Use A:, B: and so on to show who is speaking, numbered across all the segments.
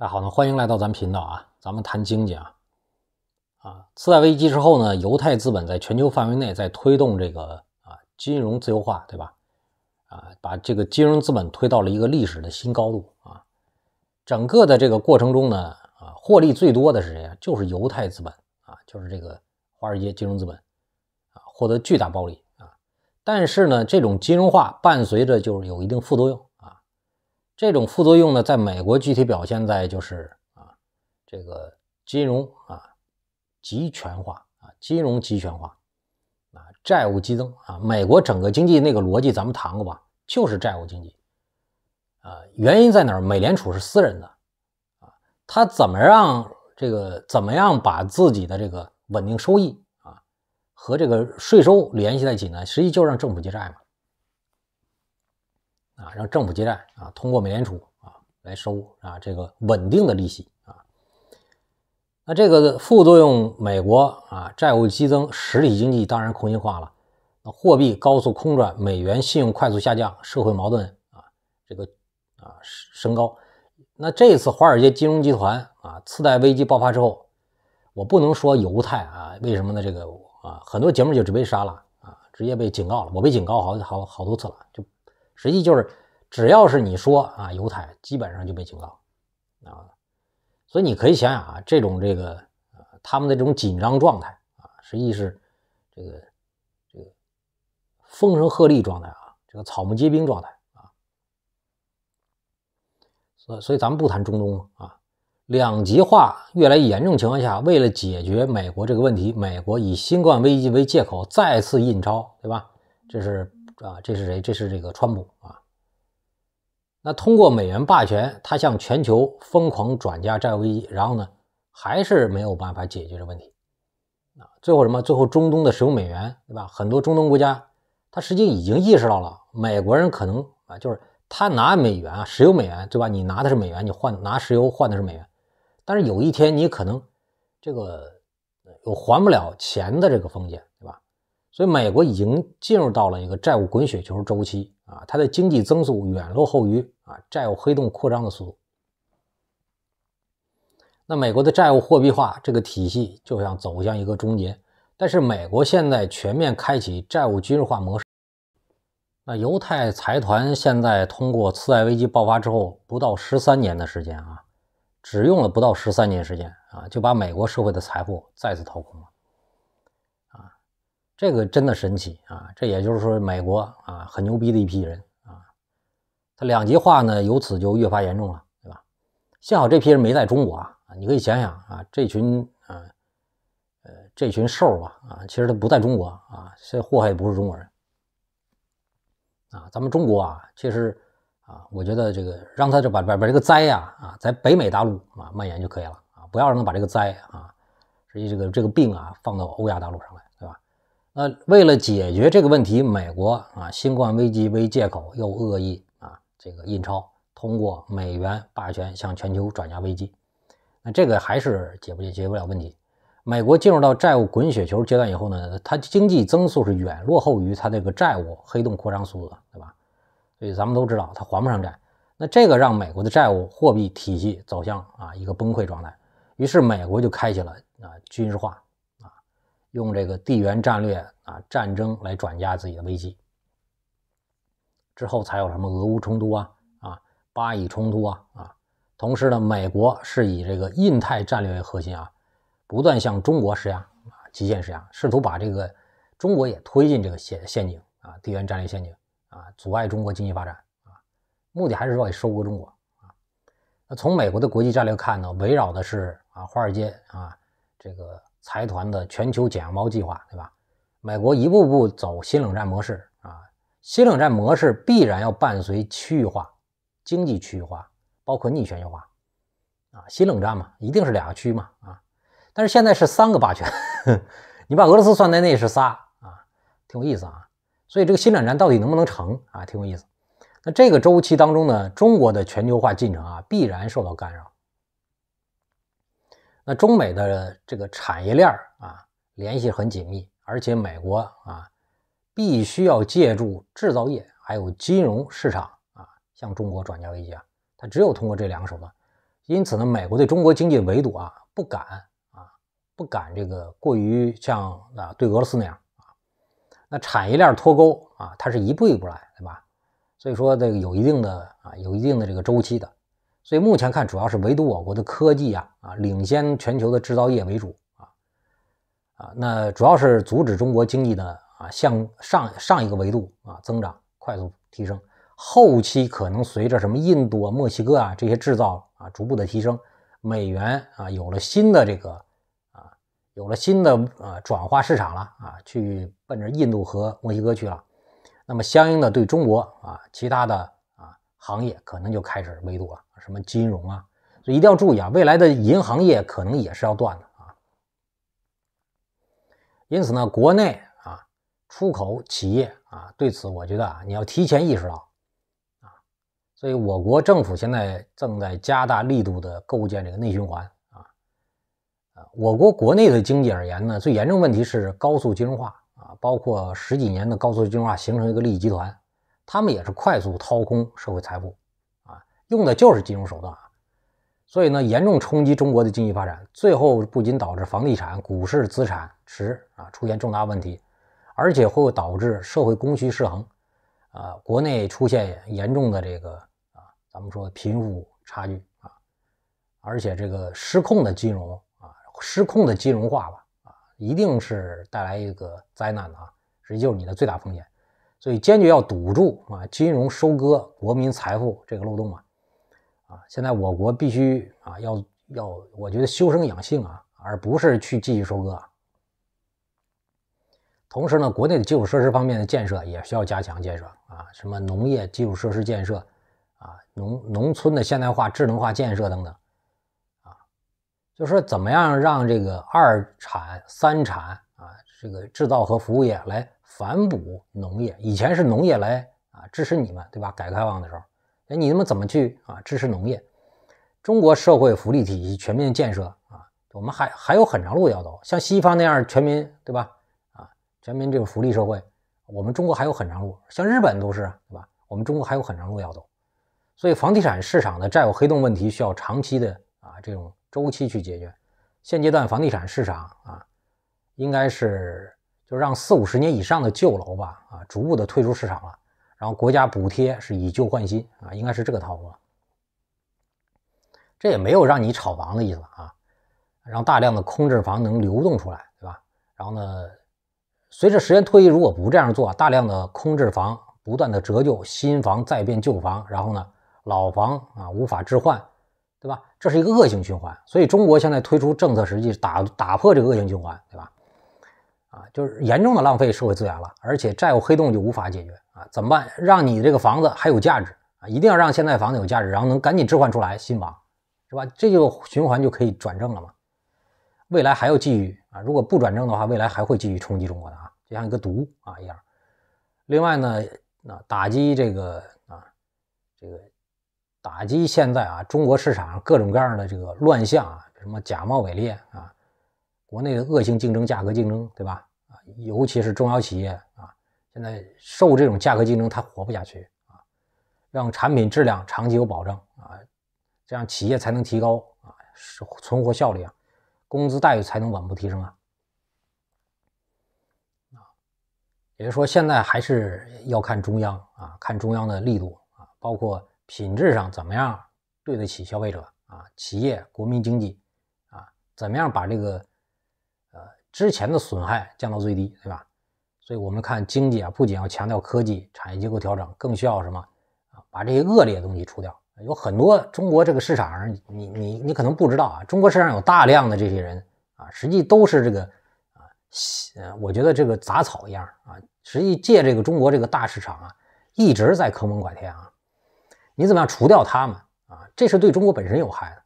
A: 大家好，呢欢迎来到咱频道啊，咱们谈经济啊，啊，次贷危机之后呢，犹太资本在全球范围内在推动这个啊金融自由化，对吧？啊，把这个金融资本推到了一个历史的新高度啊。整个的这个过程中呢，啊，获利最多的是谁啊？就是犹太资本啊，就是这个华尔街金融资本啊，获得巨大暴利啊。但是呢，这种金融化伴随着就是有一定副作用。这种副作用呢，在美国具体表现在就是啊，这个金融啊，集权化啊，金融集权化，啊，债务激增啊。美国整个经济那个逻辑咱们谈过吧，就是债务经济。啊，原因在哪儿？美联储是私人的啊，他怎么让这个怎么样把自己的这个稳定收益啊和这个税收联系在一起呢？实际就让政府借债嘛。让政府借债啊，通过美联储啊来收啊这个稳定的利息啊。那这个副作用，美国啊债务激增，实体经济当然空心化了。那货币高速空转，美元信用快速下降，社会矛盾啊这个啊升高。那这次华尔街金融集团啊次贷危机爆发之后，我不能说犹太啊，为什么呢？这个啊很多节目就直接杀了啊，直接被警告了。我被警告好好好多次了，就。实际就是，只要是你说啊犹太，基本上就被警告，啊，所以你可以想想啊，这种这个啊，他们的这种紧张状态啊，实际是这个这个风声鹤唳状态啊，这个草木皆兵状态啊，所所以咱们不谈中东啊，两极化越来越严重情况下，为了解决美国这个问题，美国以新冠危机为借口再次印钞，对吧？这是。啊，这是谁？这是这个川普啊。那通过美元霸权，他向全球疯狂转嫁债务危机，然后呢，还是没有办法解决这问题。啊，最后什么？最后中东的石油美元，对吧？很多中东国家，他实际已经意识到了美国人可能啊，就是他拿美元啊，石油美元，对吧？你拿的是美元，你换拿石油换的是美元，但是有一天你可能这个有还不了钱的这个风险。所以，美国已经进入到了一个债务滚雪球周期啊，它的经济增速远落后于啊债务黑洞扩张的速度。那美国的债务货币化这个体系，就像走向一个终结。但是，美国现在全面开启债务军事化模式。那犹太财团现在通过次贷危机爆发之后不到十三年的时间啊，只用了不到十三年时间啊，就把美国社会的财富再次掏空了。这个真的神奇啊！这也就是说，美国啊很牛逼的一批人啊，他两极化呢，由此就越发严重了，对吧？幸好这批人没在中国啊！你可以想想啊，这群啊呃这群兽啊啊，其实他不在中国啊，这祸害的不是中国人啊。咱们中国啊，其实啊，我觉得这个让他这把把把这个灾呀啊，在北美大陆啊蔓延就可以了啊，不要让他把这个灾啊，以这个这个病啊，放到欧亚大陆上来。那为了解决这个问题，美国啊，新冠危机为借口又恶意啊，这个印钞，通过美元霸权向全球转嫁危机。那这个还是解不解决不了问题。美国进入到债务滚雪球阶段以后呢，它经济增速是远落后于它这个债务黑洞扩张速度，的，对吧？所以咱们都知道它还不上债，那这个让美国的债务货币体系走向啊一个崩溃状态。于是美国就开启了啊军事化。用这个地缘战略啊，战争来转嫁自己的危机，之后才有什么俄乌冲突啊啊，巴以冲突啊啊。同时呢，美国是以这个印太战略为核心啊，不断向中国施压啊，极限施压，试图把这个中国也推进这个陷陷阱啊，地缘战略陷阱啊，阻碍中国经济发展啊，目的还是说要收割中国啊。那从美国的国际战略看呢，围绕的是啊，华尔街啊，这个。财团的全球剪羊毛计划，对吧？美国一步步走新冷战模式啊，新冷战模式必然要伴随区域化、经济区域化，包括逆全球化啊。新冷战嘛，一定是两个区嘛啊。但是现在是三个霸权，你把俄罗斯算在内是仨啊，挺有意思啊。所以这个新冷战到底能不能成啊，挺有意思。那这个周期当中呢，中国的全球化进程啊，必然受到干扰。那中美的这个产业链啊联系很紧密，而且美国啊必须要借助制造业还有金融市场啊向中国转嫁危机啊，它只有通过这两个手段。因此呢，美国对中国经济的围堵啊不敢啊不敢这个过于像啊对俄罗斯那样啊。那产业链脱钩啊，它是一步一步来，对吧？所以说这个有一定的啊有一定的这个周期的。所以目前看，主要是唯独我国的科技啊啊领先全球的制造业为主啊啊，那主要是阻止中国经济的啊向上上一个维度啊增长快速提升。后期可能随着什么印度、啊、墨西哥啊这些制造啊逐步的提升，美元啊有了新的这个啊有了新的呃转化市场了啊，去奔着印度和墨西哥去了，那么相应的对中国啊其他的啊行业可能就开始围堵了。什么金融啊，所以一定要注意啊，未来的银行业可能也是要断的啊。因此呢，国内啊，出口企业啊，对此我觉得啊，你要提前意识到啊。所以我国政府现在正在加大力度的构建这个内循环啊。我国国内的经济而言呢，最严重问题是高速金融化啊，包括十几年的高速金融化形成一个利益集团，他们也是快速掏空社会财富。用的就是金融手段啊，所以呢，严重冲击中国的经济发展，最后不仅导致房地产、股市、资产池啊出现重大问题，而且会导致社会供需失衡，啊，国内出现严重的这个啊，咱们说贫富差距啊，而且这个失控的金融啊，失控的金融化吧啊，一定是带来一个灾难的啊，这就是你的最大风险，所以坚决要堵住啊，金融收割国民财富这个漏洞啊。啊，现在我国必须啊要要，我觉得修身养性啊，而不是去继续收割。同时呢，国内的基础设施方面的建设也需要加强建设啊，什么农业基础设施建设啊，农农村的现代化、智能化建设等等啊，就是说怎么样让这个二产、三产啊，这个制造和服务业来反哺农业。以前是农业来啊支持你们，对吧？改革开放的时候。哎，你那么怎么去啊？支持农业，中国社会福利体系全面建设啊，我们还还有很长路要走。像西方那样全民对吧？啊，全民这种福利社会，我们中国还有很长路。像日本都是对吧？我们中国还有很长路要走。所以房地产市场的债务黑洞问题需要长期的啊这种周期去解决。现阶段房地产市场啊，应该是就让四五十年以上的旧楼吧啊，逐步的退出市场了。然后国家补贴是以旧换新啊，应该是这个套路。这也没有让你炒房的意思啊，让大量的空置房能流动出来，对吧？然后呢，随着时间推移，如果不这样做，大量的空置房不断的折旧，新房再变旧房，然后呢，老房啊无法置换，对吧？这是一个恶性循环。所以中国现在推出政策，实际打打破这个恶性循环，对吧？啊，就是严重的浪费社会资源了，而且债务黑洞就无法解决。怎么办？让你这个房子还有价值啊！一定要让现在房子有价值，然后能赶紧置换出来新房，是吧？这就循环就可以转正了嘛。未来还要继续啊！如果不转正的话，未来还会继续冲击中国的啊，就像一个毒啊一样。另外呢，啊，打击这个啊，这个打击现在啊，中国市场各种各样的这个乱象啊，什么假冒伪劣啊，国内的恶性竞争、价格竞争，对吧？啊，尤其是中小企业啊。现在受这种价格竞争，他活不下去啊！让产品质量长期有保证啊，这样企业才能提高啊，是存活效率啊，工资待遇才能稳步提升啊！啊，也就是说，现在还是要看中央啊，看中央的力度啊，包括品质上怎么样对得起消费者啊，企业国民经济啊，怎么样把这个呃之前的损害降到最低，对吧？所以我们看经济啊，不仅要强调科技、产业结构调整，更需要什么啊？把这些恶劣的东西除掉。有很多中国这个市场上，你你你可能不知道啊，中国市场有大量的这些人啊，实际都是这个啊，我觉得这个杂草一样啊，实际借这个中国这个大市场啊，一直在坑蒙拐骗啊。你怎么样除掉他们啊？这是对中国本身有害的。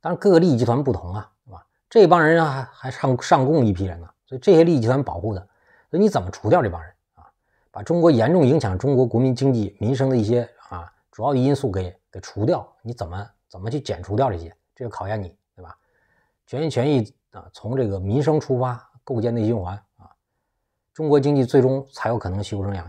A: 当然，各个利益集团不同啊，是吧？这帮人还还上上供一批人呢。所以这些利益集团保护的，所以你怎么除掉这帮人啊？把中国严重影响中国国民经济民生的一些啊主要的因素给给除掉，你怎么怎么去减除掉这些？这个考验你对吧？全心全意啊，从这个民生出发，构建内循环啊，中国经济最终才有可能修成正